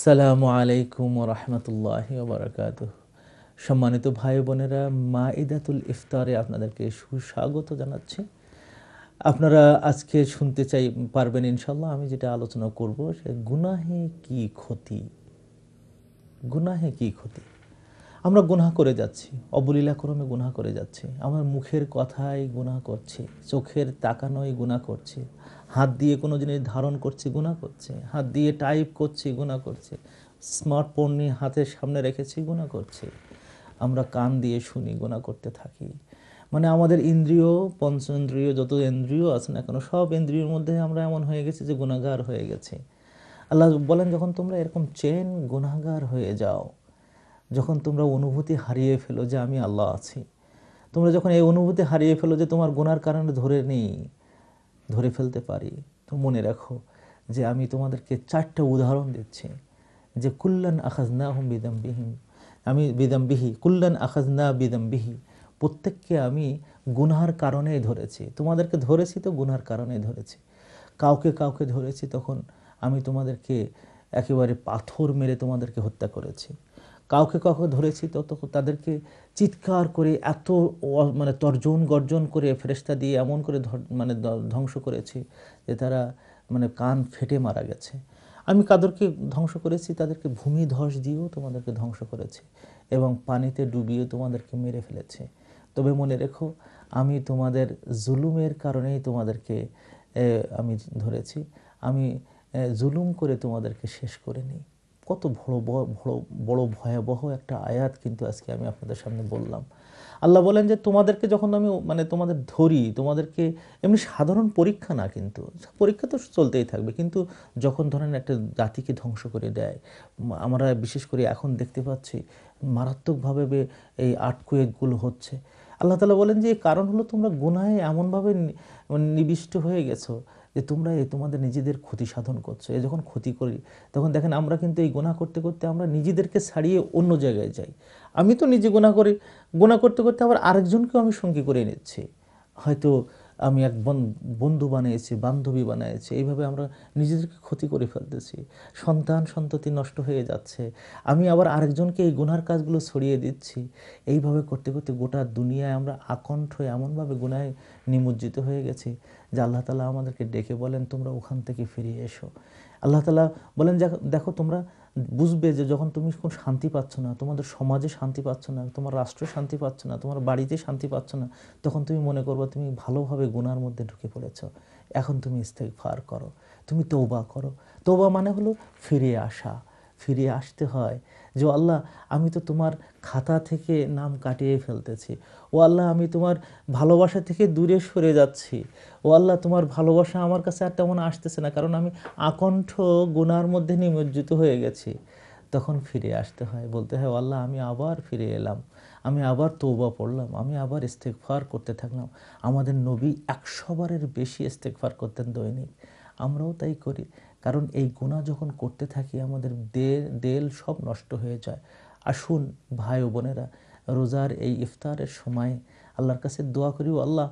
সালামু আলাইকুম রহমতুল্লাহ বারকাত সম্মানিত ভাই বোনেরা মা ইদাতুল ইফতারে আপনাদেরকে সুস্বাগত জানাচ্ছি আপনারা আজকে শুনতে চাই পারবেন ইনশাল্লাহ আমি যেটা আলোচনা করব সে গুনাহে কি ক্ষতি গুনাহে কি ক্ষতি আমরা গুনা করে যাচ্ছি অবলীলাক্রমে গুনা করে যাচ্ছি আমরা মুখের কথায় গুনাহ করছি চোখের তাকানোয় গুনা করছি হাত দিয়ে কোনো জিনিস ধারণ করছি গুণা করছে হাত দিয়ে টাইপ করছি গুনাহ করছে স্মার্টফোন নিয়ে হাতের সামনে রেখেছি গুনাহ করছে আমরা কান দিয়ে শুনি গুনাহ করতে থাকি মানে আমাদের ইন্দ্রিয় পঞ্চেন্দ্রিয় যত ইন্দ্রিয় আছে না কেন সব ইন্দ্রিয়র মধ্যে আমরা এমন হয়ে গেছি যে গুণাগার হয়ে গেছে আল্লাহ বলেন যখন তোমরা এরকম চেন গুণাগার হয়ে যাও যখন তোমরা অনুভূতি হারিয়ে ফেলো যে আমি আল্লাহ আছি তোমরা যখন এই অনুভূতি হারিয়ে ফেলো যে তোমার গুনার কারণে ধরে নেই ধরে ফেলতে পারি তো মনে রাখো যে আমি তোমাদেরকে চারটা উদাহরণ দিচ্ছি যে কুল্লান আখাজনা হুম বিদম্বিহীন আমি বিদম্বিহি কুল্লান আখাজনা বিদম্বিহি প্রত্যেককে আমি গুনহার কারণেই ধরেছি তোমাদেরকে ধরেছি তো গুনহার কারণেই ধরেছি কাউকে কাউকে ধরেছি তখন আমি তোমাদেরকে একেবারে পাথর মেরে তোমাদেরকে হত্যা করেছি কাউকে কাউকে ধরেছি তত তাদেরকে চিৎকার করে এত মানে তর্জন গর্জন করে ফেরেস্তা দিয়ে এমন করে মানে ধ্বংস করেছি যে তারা মানে কান ফেটে মারা গেছে আমি কাদেরকে ধ্বংস করেছি তাদেরকে ভূমি ধস দিয়েও তোমাদেরকে ধ্বংস করেছি এবং পানিতে ডুবিয়ে তোমাদেরকে মেরে ফেলেছে তবে মনে রেখো আমি তোমাদের জুলুমের কারণেই তোমাদেরকে আমি ধরেছি আমি জুলুম করে তোমাদেরকে শেষ করে নিই কত বড় বড় বড় ভয়াবহ একটা আয়াত কিন্তু আজকে আমি আপনাদের সামনে বললাম আল্লাহ বলেন যে তোমাদেরকে যখন আমি মানে তোমাদের ধরি তোমাদেরকে এমনি সাধারণ পরীক্ষা না কিন্তু পরীক্ষা তো চলতেই থাকবে কিন্তু যখন ধরেন একটা জাতিকে ধ্বংস করে দেয় আমরা বিশেষ করে এখন দেখতে পাচ্ছি মারাত্মকভাবে এই আটকুয়েকগুলো হচ্ছে আল্লাহ তালা বলেন যে কারণ হলো তোমরা গুনায় এমনভাবে নিবিষ্ট হয়ে গেছো যে তোমরা এ তোমাদের নিজেদের ক্ষতি সাধন করছো এ যখন ক্ষতি করি তখন দেখেন আমরা কিন্তু এই গোনা করতে করতে আমরা নিজেদেরকে ছাড়িয়ে অন্য জায়গায় যাই আমি তো নিজে গোনা করি গোনা করতে করতে আবার আরেকজনকেও আমি সঙ্গী করে নিচ্ছি হয়তো আমি এক বন্ধু বানিয়েছি বান্ধবী বানিয়েছি এইভাবে আমরা নিজেদেরকে ক্ষতি করে ফেলতেছি সন্তান সন্ততি নষ্ট হয়ে যাচ্ছে আমি আবার আরেকজনকে এই গুনার কাজগুলো ছড়িয়ে দিচ্ছি এইভাবে করতে করতে গোটা দুনিয়ায় আমরা আকণ্ঠ এমনভাবে গুনায় নিমজ্জিত হয়ে গেছি যে আল্লাহ তালা আমাদেরকে ডেকে বলেন তোমরা ওখান থেকে ফিরিয়ে এসো আল্লাহ তালা বলেন দেখো তোমরা বুঝবে যে যখন তুমি কোনো শান্তি পাচ্ছ না তোমাদের সমাজে শান্তি পাচ্ছ না তোমার রাষ্ট্রে শান্তি পাচ্ছ না তোমার বাড়িতে শান্তি পাচ্ছ না তখন তুমি মনে করবো তুমি ভালোভাবে গুনার মধ্যে ঢুকে পড়েছ এখন তুমি ইস্তেক ফার করো তুমি তৌবা করো তৌবা মানে হলো ফিরে আসা ফিরে আসতে হয় যে আল্লাহ আমি তো তোমার খাতা থেকে নাম কাটিয়ে ফেলতেছি ও আল্লাহ আমি তোমার ভালোবাসা থেকে দূরে সরে যাচ্ছি ও আল্লাহ তোমার ভালোবাসা আমার কাছে আর তেমন আসতেছে না কারণ আমি আকণ্ঠ গুনার মধ্যে নিমজ্জিত হয়ে গেছি তখন ফিরে আসতে হয় বলতে হয় আল্লাহ আমি আবার ফিরে এলাম আমি আবার তৌবা পড়লাম আমি আবার ইস্তেকফার করতে থাকলাম আমাদের নবী একশোবারের বেশি ইস্তেকফার করতেন দৈনিক আমরাও তাই করি কারণ এই গুণা যখন করতে থাকি আমাদের দেল সব নষ্ট হয়ে যায় আসুন ভাই ও বোনেরা রোজার এই ইফতারের সময় আল্লাহর কাছে দোয়া করিও আল্লাহ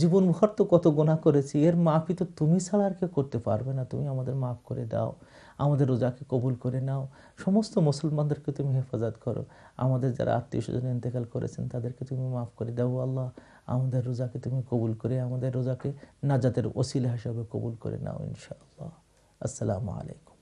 জীবনভর তো কত গোনা করেছি এর মাফি তো তুমি ছাড়া আর কেউ করতে পারবে না তুমি আমাদের মাফ করে দাও আমাদের রোজাকে কবুল করে নাও সমস্ত মুসলমানদেরকে তুমি হেফাজত করো আমাদের যারা আত্মীয় স্বজন ইন্তেকাল করেছেন তাদেরকে তুমি মাফ করে দাও আল্লাহ আমাদের রোজাকে তুমি কবুল করে আমাদের রোজাকে নাজাতের ওসিলা হিসাবে কবুল করে নাও ইনশাআল্লাহ السلام عليكم